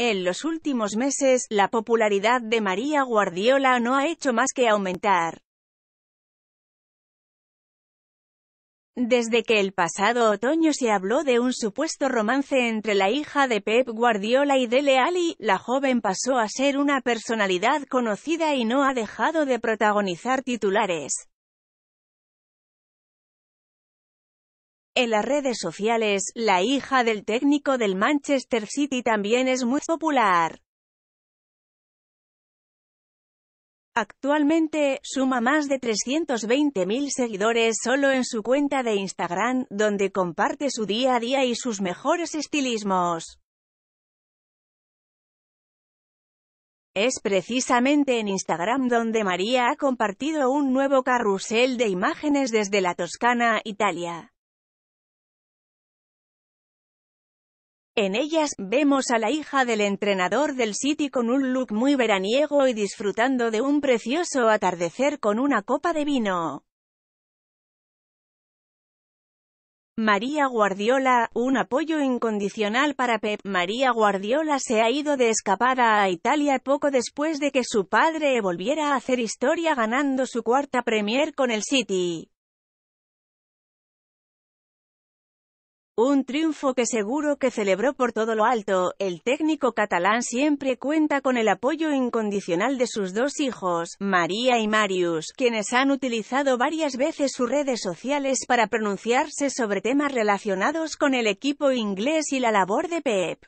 En los últimos meses, la popularidad de María Guardiola no ha hecho más que aumentar. Desde que el pasado otoño se habló de un supuesto romance entre la hija de Pep Guardiola y Dele Ali, la joven pasó a ser una personalidad conocida y no ha dejado de protagonizar titulares. En las redes sociales, la hija del técnico del Manchester City también es muy popular. Actualmente, suma más de 320.000 seguidores solo en su cuenta de Instagram, donde comparte su día a día y sus mejores estilismos. Es precisamente en Instagram donde María ha compartido un nuevo carrusel de imágenes desde la Toscana, Italia. En ellas, vemos a la hija del entrenador del City con un look muy veraniego y disfrutando de un precioso atardecer con una copa de vino. María Guardiola, un apoyo incondicional para Pep. María Guardiola se ha ido de escapada a Italia poco después de que su padre volviera a hacer historia ganando su cuarta Premier con el City. Un triunfo que seguro que celebró por todo lo alto, el técnico catalán siempre cuenta con el apoyo incondicional de sus dos hijos, María y Marius, quienes han utilizado varias veces sus redes sociales para pronunciarse sobre temas relacionados con el equipo inglés y la labor de Pep.